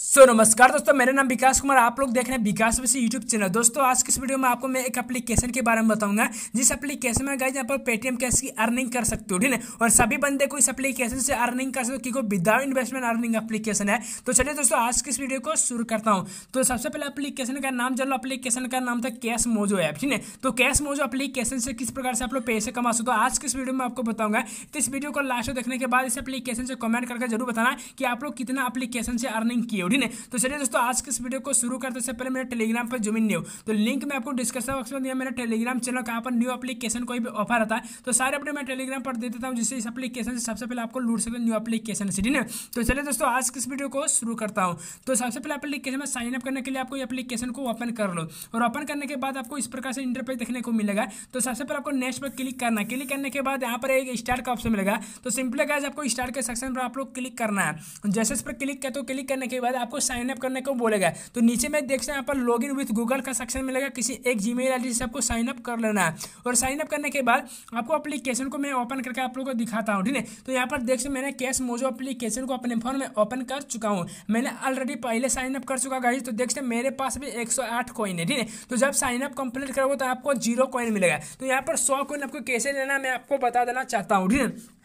सो so, नमस्कार दोस्तों मेरा नाम विकास कुमार आप लोग देख रहे हैं विकास वैसे यूट्यूब चैनल दोस्तों आज के इस वीडियो में आपको मैं एक एप्लीकेशन के बारे में बताऊंगा जिस एप्लीकेशन में गाइज आप पेटीएम कैश की अर्निंग कर सकते हो ठीक है और सभी बंदे को इस एप्लीकेशन से अर्निंग कर सकते हो क्योंकि विदाउट इन्वेस्टमेंट अर्निंग एप्लीकेशन है तो चलिए दोस्तों आज की इस वीडियो को शुरू करता हूँ तो सबसे पहले एप्लीकेशन का नाम जान लो एप्लीकेशन का नाम था कैश मोजो ऐप ठीक है तो कैश मोजो एप्लीकेशन से किस प्रकार से आप लोग पैसे कमा सकते हो तो आज की इस वीडियो में आपको बताऊंगा तो इस वीडियो को लास्ट देखने के बाद इस एप्लीकेशन से कमेंट करके जरूर बताना कि आप लोग कितना एप्लीकेशन से अर्निंग किए जरूरी नहीं तो चलिए दोस्तों आज के इस वीडियो को शुरू करते से पहले मेरे टेलीग्राम पर जुमिन न्यू तो लिंक मैं आपको डिस्क्रिप्शन बॉक्स में दिया मेरा टेलीग्राम चैनल कहाँ पर न्यू अपलीकेशन कोई भी ऑफर आता है तो सारे अपने मैं टेलीग्राम पर दे देता हूँ जिससे इस अपलीकेशन से सबसे पहले आपको लूट सकते न्यू अपलीकेशन से ठीक है तो चलिए दोस्तों आज किस वीडियो को शुरू करता हूँ तो सबसे पहले अपलीकेशन में साइनअप करने के लिए आपको अपलीकेशन को ओपन कर लो और ओपन करने के बाद आपको इस प्रकार से इंटरपेज देखने को मिलेगा तो सबसे पहले आपको नेक्स्ट पर क्लिक करना क्लिक करने के बाद यहाँ पर एक स्टार्ट का ऑप्शन मिलेगा तो सिंपली गाइज आपको स्टार्ट के सेक्शन पर आप लोग क्लिक करना है जैसे इस पर क्लिक कर तो क्लिक करने के बाद आपको साइन अप करने को बोलेगा तो नीचे में देख सकते हैं यहाँ पर लॉग इन विथ गूगल का सेक्शन मिलेगा किसी एक जी मेल से आपको साइन अप कर लेना है और साइन अप करने के बाद आपको अपलीकेशन को मैं ओपन करके आप लोग को दिखाता हूँ ठीक है तो यहाँ पर देख सकते मैंने कैश मोजो अपलीकेशन को अपने फोन में ओपन कर चुका हूँ मैंने ऑलरेडी पहले साइन अप कर चुका गाड़ी तो देख सकते मेरे पास भी एक कॉइन है ठीक है तो जब साइन अप कंप्लीट करोगे तो आपको जीरो कॉइन मिलेगा तो यहाँ पर सौ कॉइन आपको कैसे लेना मैं आपको बता देना चाहता हूँ ठीक है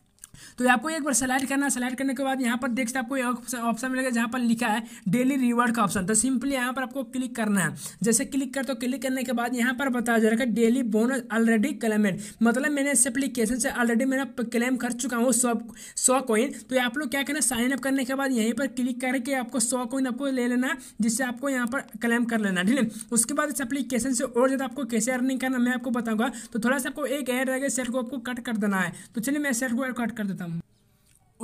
तो आपको एक बार सेलेक्ट करना सेलेक्ट करने के बाद यहाँ पर देख सकते आपको ऑप्शन मिलेगा जहाँ पर लिखा है डेली रिवॉर्ड का ऑप्शन तो सिंपली यहाँ पर आपको क्लिक करना है जैसे क्लिक कर तो क्लिक करने के बाद यहाँ पर बताया जा रहा है डेली बोनस ऑलरेडी क्लेमेड मतलब मैंने इस एप्लीकेशन से ऑलरेडी मेरा क्लेम कर चुका हूँ सौ सौ कोइन तो आप लोग क्या करना साइन अप करने के बाद यहीं पर क्लिक करके आपको सौ कोइन आपको ले लेना है जिससे आपको यहाँ पर क्लेम कर लेना ठीक है उसके बाद इस एप्लीकेशन से और ज़्यादा आपको कैसे अर्निंग करना मैं आपको बताऊंगा तो थोड़ा सा आपको एक एड रहेगा सेट को आपको कट कर देना है तो चलिए मैं सेट को कट कर там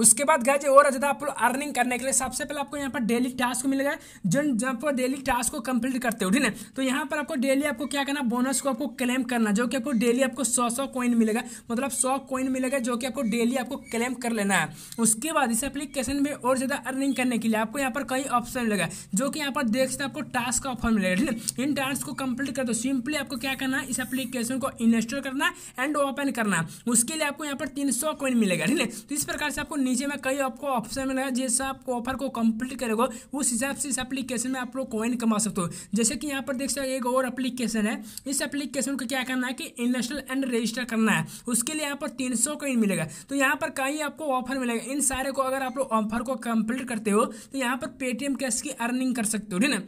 उसके बाद जी और ज़्यादा आप लोग अर्निंग करने के लिए सबसे पहले आपको यहाँ पर डेली टास्क मिलेगा जिन जहाँ पर डेली टास्क को कंप्लीट करते हो ठीक है तो यहाँ पर आपको डेली आपको क्या करना बोनस को आपको क्लेम करना जो कि आपको डेली आपको सौ सौ कॉइन मिलेगा मतलब सौ कॉइन मिलेगा जो कि आपको डेली आपको क्लेम कर लेना है उसके बाद इस एप्लीकेशन में और ज़्यादा अर्निंग करने के लिए आपको यहाँ पर कई ऑप्शन मिलेगा जो कि यहाँ पर देख सकते आपको टास्क का ऑफर मिलेगा ठीक है इन टास्क को कंप्लीट कर दो सिंपली आपको क्या करना है इस एप्लीकेशन को इंस्टॉल करना एंड ओपन करना उसके लिए आपको यहाँ पर तीन सौ कॉइन मिलेगा ठीक है तो इस प्रकार से आपको नीचे में कई आपको ऑप्शन मिला है जैसे आपको ऑफर को कंप्लीट करेगा उस हिसाब से इस एप्लीकेशन में आप लोग कॉइन कमा सकते हो जैसे कि यहाँ पर देख सकते एक और एप्लीकेशन है इस एप्लीकेशन को क्या करना है कि इंडस्ट्रल एंड रजिस्टर करना है उसके लिए यहाँ पर तीन सौ कॉइन मिलेगा तो यहाँ पर कई आपको ऑफर मिलेगा इन सारे को अगर आप लोग ऑफर को कंप्लीट करते हो तो यहाँ पर पेटीएम कैश की अर्निंग कर सकते हो ठीक है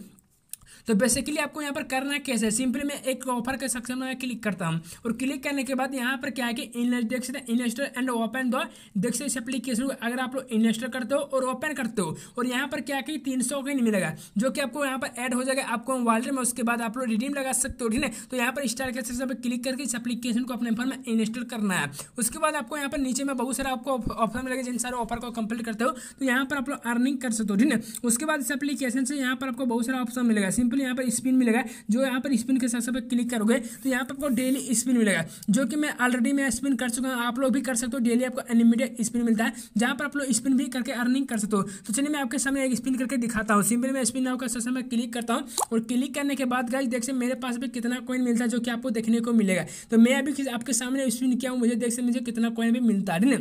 तो बेसिकली आपको यहाँ पर करना कैसे सिंपली मैं एक ऑफर के सक्सेस में क्लिक करता हूँ और क्लिक करने के बाद यहाँ पर क्या है कि देख सकते हैं इन्वेस्टर एंड ओपन दो देख सकते एप्लीकेशन अगर आप लोग इन्वेस्टर करते हो और ओपन करते हो और यहाँ पर क्या कि तीन सौ का मिलेगा जो कि आपको यहाँ पर एड हो जाएगा आपको वॉलेट में उसके बाद आप लोग रिडीम लगा सकते हो ठीक है तो यहाँ पर स्टार के सेक्शन पर क्लिक करके इस एप्लीकेशन को अपने फोन में इंस्टॉल करना है उसके बाद आपको यहाँ पर नीचे में बहुत सारा आपको ऑफर मिलेगा जिन सारे ऑफर को कंप्लीट करते हो तो यहाँ पर आप लोग अर्निंग कर सकते हो ठीक है उसके बाद इस एप्लीकेशन से यहाँ पर आपको बहुत सारा ऑप्शन मिलेगा सिंपल सिंपल यहाँ पर स्पिन मिलेगा जो यहाँ पर स्पिन के साथ साथ क्लिक करोगे तो यहाँ पर आपको डेली स्पिन मिलेगा जो कि मैं ऑलरेडी मैं स्पिन कर चुका हूँ आप लोग भी कर सकते हो डेली आपको अनलिमिटेड स्पिन मिलता है जहाँ पर आप लोग स्पिन भी करके अर्निंग कर सकते हो तो चलिए मैं आपके सामने एक स्पिन करके दिखाता हूँ सिंपल मैं स्पिन आपका सबसे मैं क्लिक करता हूँ और क्लिक करने के बाद गाइज देख सकते मेरे पास भी कितना कॉइन मिलता है जो कि आपको देखने को मिलेगा तो मैं अभी आपके सामने स्पिन किया हूँ मुझे देख मुझे कितना कॉइन भी मिलता है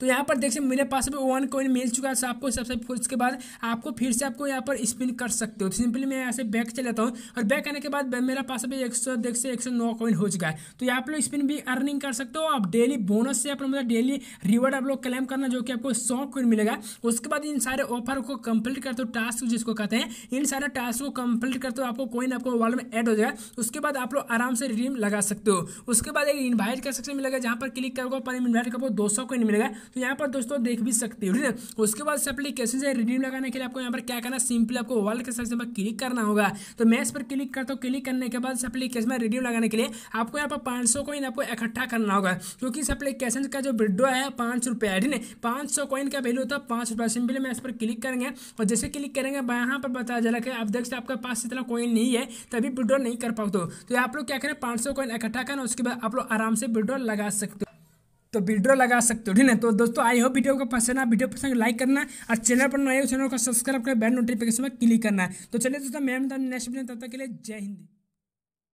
तो यहाँ पर सकते मेरे पास अभी वन कॉइन मिल चुका है तो आपको सबसे उसके बाद आपको फिर से आपको यहाँ पर स्पिन कर सकते हो सिंपली मैं यहाँ से बैक चले जाता हूँ और बैक आने के बाद मेरा पास अभी एक सौ देख से एक सौ नौ कॉइन हो चुका है तो यहाँ आप लोग स्पिन भी अर्निंग कर सकते हो आप डेली बोनस से आप मतलब डेली रिवॉर्ड आप लोग क्लेम करना जो कि आपको सौ कॉइन मिलेगा उसके बाद इन सारे ऑफर को कंप्लीट करते हो टास्क जिसको कहते हैं इन सारे टास्क को कंप्लीट करते हो आपको कॉइन आपको वॉल में एड हो जाएगा उसके बाद आप लोग आराम से रिडीम लगा सकते हो उसके बाद एक इन्वाइट कर सकते मिलेगा जहाँ पर क्लिक करोगे पर इन्वाइट करोगे दो सौ कॉइन मिलेगा है तो यहाँ पर दोस्तों देख भी सकते हो ठीक है उसके बाद से एप्लीकेशन से रिडीम लगाने के लिए आपको यहाँ पर क्या करना सिंपली आपको वर्ल्ड के सबसे पर क्लिक करना होगा तो मैं इस पर क्लिक करता हूँ क्लिक करने के बाद इस एप्लीकेशन में रिडीम लगाने के लिए आपको यहाँ पर पाँच सौ कॉइन आपको इकट्ठा करना होगा क्योंकि इस एप्लीकेशन का जो विड्रो है पाँच रुपये है ठीक है पाँच सौ कॉइन का वैल्यू होता है पाँच रुपये सिंपली मैं इस पर क्लिक करेंगे और जैसे क्लिक करेंगे यहाँ पर बताया जा रहा है आप देख सकते आपके पास इतना कॉइन नहीं है तभी विड्रो नहीं कर पाते हो तो आप लोग क्या करें पाँच सौ कॉइन इकट्ठा करना उसके बाद आप लोग आराम से विड्रो लगा सकते हो तो विड्रो लगा सकते हो ठीक है तो दोस्तों आई हो वीडियो को पसंद आया वीडियो पसंद लाइक तो करना और चैनल पर नए चैनल को सब्सक्राइब कर बेल नोटिफिकेशन में क्लिक करना है तो चलिए दोस्तों मैम नेक्स्ट वीडियो तब तक के लिए जय हिंद